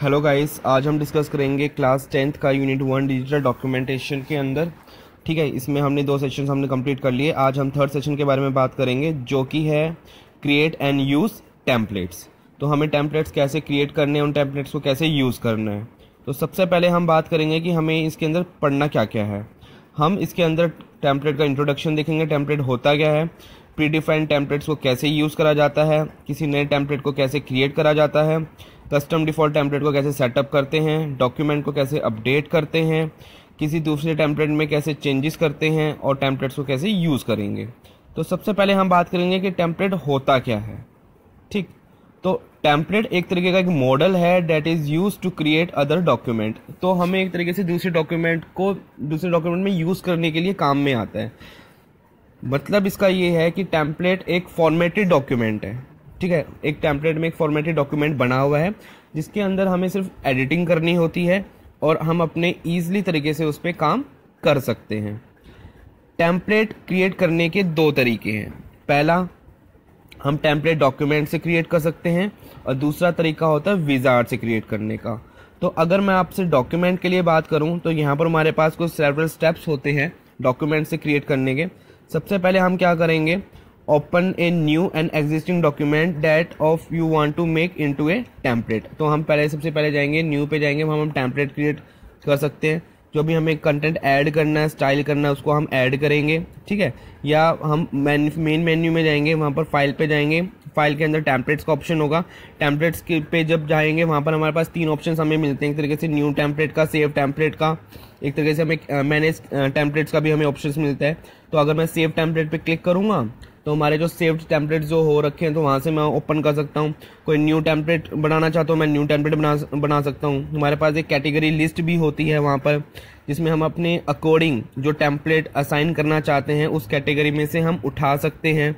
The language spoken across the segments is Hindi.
हेलो गाइस आज हम डिस्कस करेंगे क्लास टेंथ का यूनिट वन डिजिटल डॉक्यूमेंटेशन के अंदर ठीक है इसमें हमने दो सेशन हमने कंप्लीट कर लिए आज हम थर्ड सेशन के बारे में बात करेंगे जो कि है क्रिएट एंड यूज़ टेम्पलेट्स तो हमें टेम्पलेट्स कैसे क्रिएट करने हैं उन टेम्पलेट्स को कैसे यूज़ करना है तो सबसे पहले हम बात करेंगे कि हमें इसके अंदर पढ़ना क्या क्या है हम इसके अंदर टेम्पलेट का इंट्रोडक्शन देखेंगे टेम्पलेट होता क्या है प्रीडिफाइंड टेम्पलेट्स को कैसे यूज़ करा जाता है किसी नए टेम्पलेट को कैसे क्रिएट करा जाता है कस्टम डिफ़ॉल्ट टेम्पलेट को कैसे सेटअप करते हैं डॉक्यूमेंट को कैसे अपडेट करते हैं किसी दूसरे टेम्पलेट में कैसे चेंजेस करते हैं और टेम्पलेट्स को कैसे यूज़ करेंगे तो सबसे पहले हम बात करेंगे कि टेम्पलेट होता क्या है ठीक तो टेम्पलेट एक तरीके का एक मॉडल है that is use to create other document तो हमें एक तरीके से दूसरे डॉक्यूमेंट को दूसरे डॉक्यूमेंट में यूज़ करने के लिए काम में आता है मतलब इसका ये है कि टैंपलेट एक फॉर्मेटेड डॉक्यूमेंट है ठीक है एक टैंपलेट में एक फॉर्मेटेड डॉक्यूमेंट बना हुआ है जिसके अंदर हमें सिर्फ एडिटिंग करनी होती है और हम अपने ईजली तरीके से उस पर काम कर सकते हैं टैंपलेट क्रिएट करने के दो तरीके हैं पहला हम टैंपलेट डॉक्यूमेंट से क्रिएट कर सकते हैं और दूसरा तरीका होता है विजार से क्रिएट करने का तो अगर मैं आपसे डॉक्यूमेंट के लिए बात करूं तो यहाँ पर हमारे पास कुछ सेवरल स्टेप्स होते हैं डॉक्यूमेंट से क्रिएट करने के सबसे पहले हम क्या करेंगे open a new and existing document that of you want to make to a template तो हम पहले सबसे पहले जाएंगे न्यू पे जाएंगे हम हम टेम्पलेट क्रिएट कर सकते हैं जो भी हमें कंटेंट ऐड करना है स्टाइल करना है उसको हम ऐड करेंगे ठीक है या हम मेन मेन मेन्यू में जाएंगे वहाँ पर फाइल पे जाएंगे फाइल के अंदर टैम्पलेट्स का ऑप्शन होगा टैंपलेट्स के पे जब जाएंगे वहाँ पर हमारे पास तीन ऑप्शन हमें मिलते हैं एक तरीके से न्यू टैंपलेट का सेव टैंपलेट का एक तरीके से हमें मैनेज टैंपलेट्स का भी हमें ऑप्शन मिलता है तो अगर मैं सेव टैंपलेट पर क्लिक करूँगा तो हमारे जो सेव्ड टेम्पलेट जो हो रखे हैं तो वहाँ से मैं ओपन कर सकता हूँ कोई न्यू टेम्पलेट बनाना चाहता तो हूँ मैं न्यू टेम्पलेट बना बना सकता हूँ हमारे पास एक कैटेगरी लिस्ट भी होती है वहाँ पर जिसमें हम अपने अकॉर्डिंग जो टेम्पलेट असाइन करना चाहते हैं उस कैटेगरी में से हम उठा सकते हैं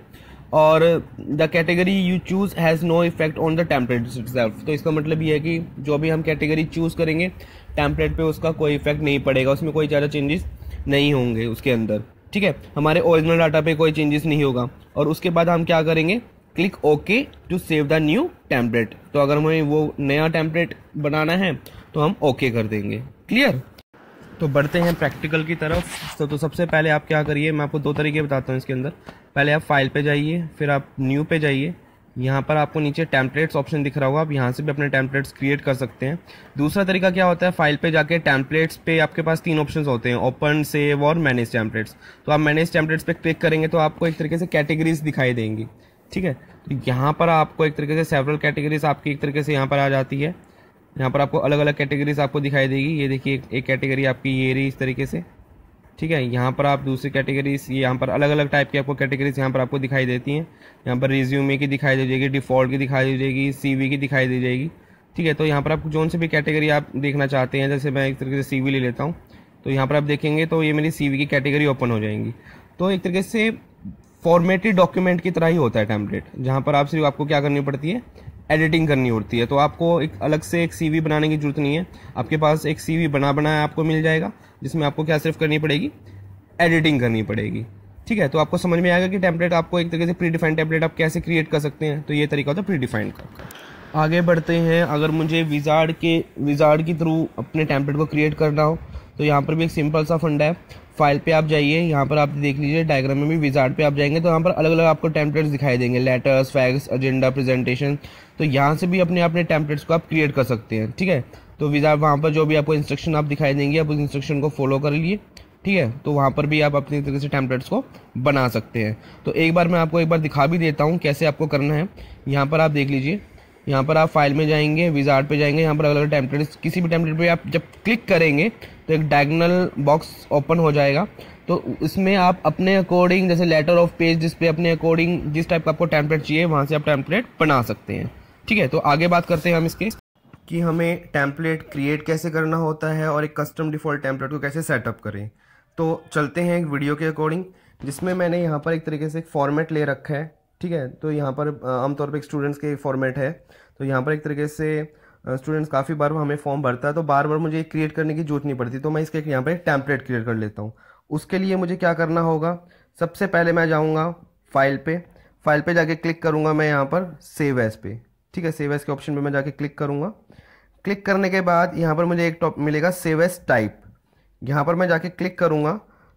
और the category you choose has no effect on the template self तो इसका मतलब ये है कि जो भी हम कैटेगरी चूज़ करेंगे टेम्पलेट पे उसका कोई इफेक्ट नहीं पड़ेगा उसमें कोई ज़्यादा चेंजेस नहीं होंगे उसके अंदर ठीक है हमारे ओरिजिनल डाटा पे कोई चेंजेस नहीं होगा और उसके बाद हम क्या करेंगे click okay to save the new template तो अगर हमें वो नया टेम्पलेट बनाना है तो हम ओके okay कर देंगे क्लियर तो बढ़ते हैं प्रैक्टिकल की तरफ तो, तो सबसे पहले आप क्या करिए मैं आपको दो तरीके बताता हूँ इसके अंदर पहले आप फाइल पे जाइए फिर आप न्यू पे जाइए यहाँ पर आपको नीचे टैंपलेट्स ऑप्शन दिख रहा होगा आप यहाँ से भी अपने टैंपलेट्स क्रिएट कर सकते हैं दूसरा तरीका क्या होता है फाइल पे जाके टैम्पलेट्स पे आपके पास तीन ऑप्शंस होते हैं ओपन सेव और मैनेज टैंपलेट्स तो आप मैनेज टैम्पलेट्स पे क्लिक करेंगे तो आपको एक तरीके से कैटेगरीज दिखाई देंगी ठीक है तो यहाँ पर आपको एक तरीके से सेवरल कैटेगरीज आपकी एक तरीके से यहाँ पर आ जाती है यहाँ पर आपको अलग अलग कैटेगरीज आपको दिखाई देगी ये देखिए एक कैटेगरी आपकी ये रही इस तरीके से ठीक है यहाँ पर आप दूसरी कैटेगरीज ये यहाँ पर अलग अलग टाइप की आपको कैटेगरीज यहाँ पर आपको दिखाई देती हैं यहाँ पर रिज्यूमे की दिखाई दी जाएगी डिफ़ॉल्ट की दिखाई दी जाएगी सी की दिखाई दी जाएगी ठीक है तो यहाँ पर आप जोन से भी कैटेगरी आप देखना चाहते हैं जैसे मैं एक तरीके से सी ले लेता हूँ तो यहाँ पर आप देखेंगे तो ये मेरी सी की कैटेगरी ओपन हो जाएंगी तो एक तरीके से फॉर्मेटेड डॉक्यूमेंट की तरह ही होता है टैम्पलेट जहाँ पर आप सिर्फ आपको क्या करनी पड़ती है एडिटिंग करनी होती है तो आपको एक अलग से एक सीवी बनाने की जरूरत नहीं है आपके पास एक सीवी बना बनाया आपको मिल जाएगा जिसमें आपको क्या सिर्फ करनी पड़ेगी एडिटिंग करनी पड़ेगी ठीक है तो आपको समझ में आएगा कि टेम्पलेट आपको एक तरीके से प्री डिफाइंड टेम्पलेट आप कैसे क्रिएट कर सकते हैं तो ये तरीका होता है प्री डिफाइंड का आगे बढ़ते हैं अगर मुझे विजार्ड के विजार्ड के थ्रू अपने टेम्पलेट को क्रिएट करना हो तो यहाँ पर भी एक सिंपल सा फंडा है फाइल पे आप जाइए यहाँ पर आप देख लीजिए डायग्राम में भी विजार्ड पे आप जाएंगे तो यहाँ पर अलग अलग आपको टेम्पलेट्स दिखाई देंगे लेटर्स फैक्स एजेंडा प्रेजेंटेशन तो यहाँ से भी अपने अपने टेम्पलेट्स को आप क्रिएट कर सकते हैं ठीक है तो विजार्ड वहाँ पर जो भी आपको इंस्ट्रक्शन आप दिखाई देंगे आप उस इंस्ट्रक्शन को फॉलो कर लिए ठीक है तो वहाँ पर भी आप अपने तरीके से टेम्पलेट्स को बना सकते हैं तो एक बार मैं आपको एक बार दिखा भी देता हूँ कैसे आपको करना है यहाँ पर आप देख लीजिए यहाँ पर आप फाइल में जाएंगे विजार्ड पे जाएंगे यहाँ पर अलग अलग टेम्पलेट किसी भी टेम्पलेट पे आप जब क्लिक करेंगे तो एक डायगनल बॉक्स ओपन हो जाएगा तो इसमें आप अपने अकॉर्डिंग जैसे लेटर ऑफ पेज जिस पे अपने अकॉर्डिंग जिस टाइप का आपको टेम्पलेट चाहिए वहाँ से आप टेम्पलेट बना सकते हैं ठीक है तो आगे बात करते हैं हम इसके कि हमें टेम्पलेट क्रिएट कैसे करना होता है और एक कस्टम डिफ़ॉल्ट टेम्पलेट को कैसे सेटअप करें तो चलते हैं एक वीडियो के अकॉर्डिंग जिसमें मैंने यहाँ पर एक तरीके से एक फॉर्मेट ले रखा है ठीक है तो यहाँ पर आमतौर पर स्टूडेंट्स के फॉर्मेट है तो यहाँ पर एक तरीके से स्टूडेंट्स काफ़ी बार हमें फॉर्म भरता है तो बार बार मुझे क्रिएट करने की जरूरत नहीं पड़ती तो मैं इसके यहाँ पर एक टैंपलेट क्रिएट कर लेता हूँ उसके लिए मुझे क्या करना होगा सबसे पहले मैं जाऊँगा फाइल पे फाइल पे जाके क्लिक करूँगा मैं यहाँ पर सेव एस पे ठीक है सेव एस के ऑप्शन पे मैं जाके क्लिक करूँगा क्लिक करने के बाद यहाँ पर मुझे एक टॉप मिलेगा सेव एस टाइप यहाँ पर मैं जाके क्लिक करूँगा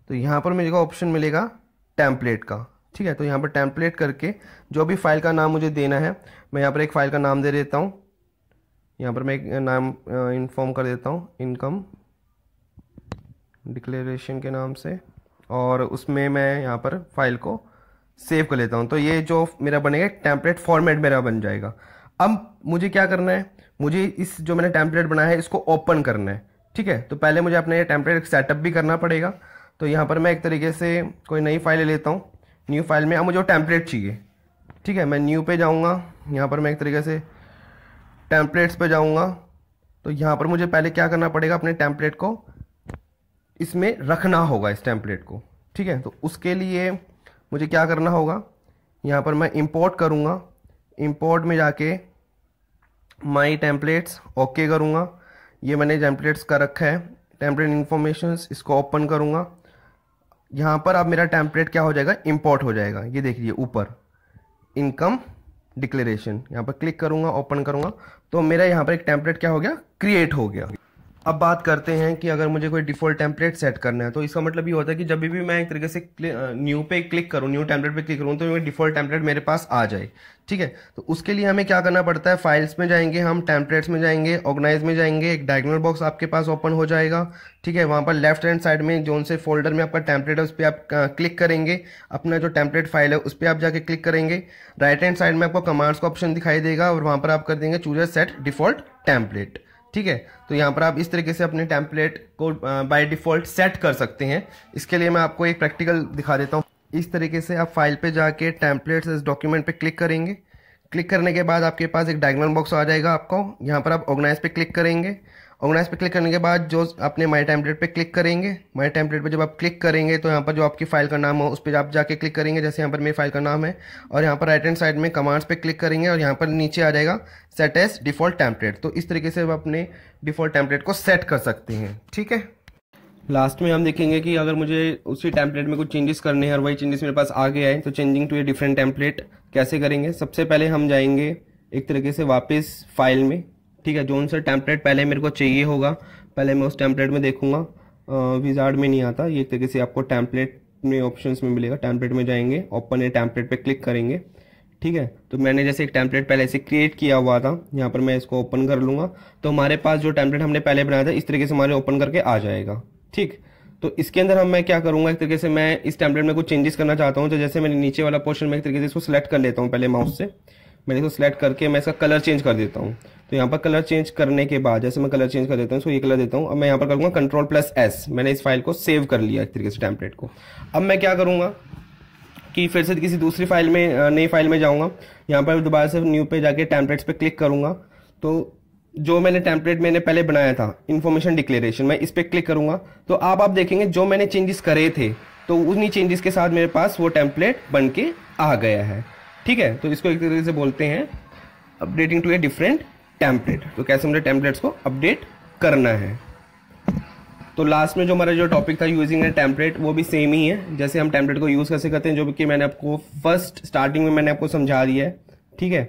तो यहाँ पर मुझे ऑप्शन मिलेगा टैम्पलेट का ठीक है तो यहाँ पर टेम्पलेट करके जो भी फाइल का नाम मुझे देना है मैं यहाँ पर एक फ़ाइल का नाम दे देता हूँ यहाँ पर मैं एक नाम इन्फॉर्म कर देता हूँ इनकम डिक्लेरेशन के नाम से और उसमें मैं यहाँ पर फाइल को सेव कर लेता हूँ तो ये जो मेरा बनेगा टेम्पलेट फॉर्मेट मेरा बन जाएगा अब मुझे क्या करना है मुझे इस जो मैंने टेम्पलेट बनाया है इसको ओपन करना है ठीक है तो पहले मुझे अपने ये टेम्पलेट सेटअप भी करना पड़ेगा तो यहाँ पर मैं एक तरीके से कोई नई फाइल ले लेता हूँ न्यू फाइल में अब मुझे टेम्पलेट चाहिए ठीक है मैं न्यू पे जाऊँगा यहाँ पर मैं एक तरीके से टेम्पलेट्स पे जाऊँगा तो यहाँ पर मुझे पहले क्या करना पड़ेगा अपने टेम्पलेट को इसमें रखना होगा इस टेम्पलेट को ठीक है तो उसके लिए मुझे क्या करना होगा यहाँ पर मैं इम्पोर्ट करूँगा इम्पोर्ट में जाके माई टेम्पलेट्स ओके करूँगा ये मैंने टेम्पलेट्स का रखा है टेम्पलेट इन्फॉर्मेशन इसको ओपन करूँगा यहाँ पर अब मेरा टेम्पलेट क्या हो जाएगा इम्पोर्ट हो जाएगा ये देख लीजिए ऊपर इनकम डिक्लेरेशन यहाँ पर क्लिक करूँगा ओपन करूँगा तो मेरा यहाँ पर एक टेम्पलेट क्या हो गया क्रिएट हो गया अब बात करते हैं कि अगर मुझे कोई डिफ़ॉल्ट टेम्पलेट सेट करना है तो इसका मतलब ये होता है कि जब भी मैं एक तरीके से न्यू पे क्लिक करूँ न्यू टेम्पलेट पे क्लिक करूँ तो डिफ़ॉल्ट टेम्पलेट मेरे पास आ जाए ठीक है तो उसके लिए हमें क्या करना पड़ता है फाइल्स में जाएंगे हम टेम्पलेट्स में जाएंगे ऑर्गेनाइज में जाएंगे एक डायगनल बॉक्स आपके पास ओपन हो जाएगा ठीक है वहाँ पर लेफ्ट हैंड साइड में जो उनसे फोल्डर में आपका टेम्पलेट है उस पर आप क्लिक करेंगे अपना जो टेम्पलेट फाइल है उस पर आप जाके क्लिक करेंगे राइट हैंड साइड में आपको कमांड्स का ऑप्शन दिखाई देगा और वहाँ पर आप कर देंगे चूज सेट डिफ़ॉल्ट टेम्पलेट ठीक है तो यहाँ पर आप इस तरीके से अपने टेम्पलेट को बाय डिफ़ॉल्ट सेट कर सकते हैं इसके लिए मैं आपको एक प्रैक्टिकल दिखा देता हूँ इस तरीके से आप फाइल पे जाके टैंपलेट्स इस डॉक्यूमेंट पे क्लिक करेंगे क्लिक करने के बाद आपके पास एक डायग्नल बॉक्स आ जाएगा आपको यहाँ पर आप ऑर्गेनाइज पे क्लिक करेंगे ऑर्गेनाइज पे क्लिक करने के बाद जो अपने माई टैंपलेट पे क्लिक करेंगे माई टैंपलेट पे जब आप क्लिक करेंगे तो यहाँ पर जो आपकी फाइल का नाम हो उस पर आप जाके क्लिक करेंगे जैसे यहाँ पर मेरी फाइल का नाम है और यहाँ पर राइट हैंड साइड में कमांड्स पे क्लिक करेंगे और यहाँ पर नीचे आ जाएगा सेट एस डिफॉल्ट टैंपलेट तो इस तरीके से आप अपने डिफॉल्ट टैंपलेट को सेट कर सकते हैं ठीक है लास्ट में हम देखेंगे कि अगर मुझे उसी टैंपलेट में कुछ चेंजेस करने हैं और वही चेंजेस मेरे पास आ गया है तो changing to a different template कैसे करेंगे सबसे पहले हम जाएंगे एक तरीके से वापस फाइल में ठीक है जोन से टेम्पलेट पहले मेरे को चाहिए होगा पहले मैं उस टेम्पलेट में देखूंगा विजार्ड में नहीं आता ये एक तरीके से आपको टैंपलेट में ऑप्शंस में मिलेगा टैंपलेट में जाएंगे ओपन ए टैंपलेट पे क्लिक करेंगे ठीक है तो मैंने जैसे एक टैंपलेट पहले से क्रिएट किया हुआ था यहाँ पर मैं इसको ओपन कर लूँगा तो हमारे पास जो टैंपलेट हमने पहले बनाया था इस तरीके से हमारे ओपन करके आ जाएगा ठीक तो इसके अंदर हम मैं क्या करूँगा एक तरीके से मैं इस टैंपलेट में कुछ चेंजेस करना चाहता हूँ तो जैसे मैंने नीचे वाला पोर्शन में एक तरीके से इसको सिलेक्ट कर लेता हूँ पहले माउस से मैंने इसको सिलेक्ट करके मैं इसका कलर चेंज कर देता हूँ तो यहाँ पर कलर चेंज करने के बाद जैसे मैं कलर चेंज कर देता हूँ सो ये कलर देता हूँ अब मैं यहाँ पर करूँगा कंट्रोल प्लस एस मैंने इस फाइल को सेव कर लिया एक तरीके से टैंपलेट को अब मैं क्या करूँगा कि फिर से किसी दूसरी फाइल में नई फाइल में जाऊँगा यहाँ पर दोबारा से न्यू पे जाके टैंपलेट्स पे क्लिक करूँगा तो जो मैंने टेम्पलेट मैंने पहले बनाया था इन्फॉर्मेशन डिक्लेरेशन मैं इस पर क्लिक करूँगा तो आप आप देखेंगे जो मैंने चेंजेस करे थे तो उन्हीं चेंजेस के साथ मेरे पास वो टैंपलेट बन के आ गया है ठीक है तो इसको एक तरीके से बोलते हैं updating to a different template तो कैसे हमने टेम्पलेट्स को अपडेट करना है तो लास्ट में जो हमारा जो टॉपिक था यूजिंग ए टेम्पलेट वो भी सेम ही है जैसे हम टेम्पलेट को यूज़ कैसे करते हैं जो कि मैंने आपको फर्स्ट स्टार्टिंग में मैंने आपको समझा दिया है ठीक है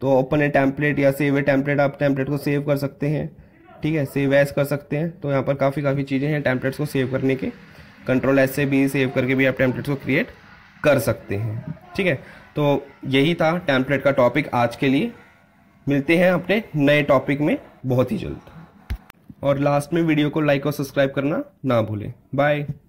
तो ओपन ए टेम्पलेट या सेव ए टेम्पलेट आप टेम्पलेट को सेव कर सकते हैं ठीक है सेव एस कर सकते हैं तो यहाँ पर काफ़ी काफ़ी चीज़ें हैं टेम्पलेट्स को सेव करने के कंट्रोल एस से भी सेव करके भी आप टेम्पलेट्स को क्रिएट कर सकते हैं ठीक है तो यही था टेम्पलेट का टॉपिक आज के लिए मिलते हैं अपने नए टॉपिक में बहुत ही जल्द और लास्ट में वीडियो को लाइक और सब्सक्राइब करना ना भूलें बाय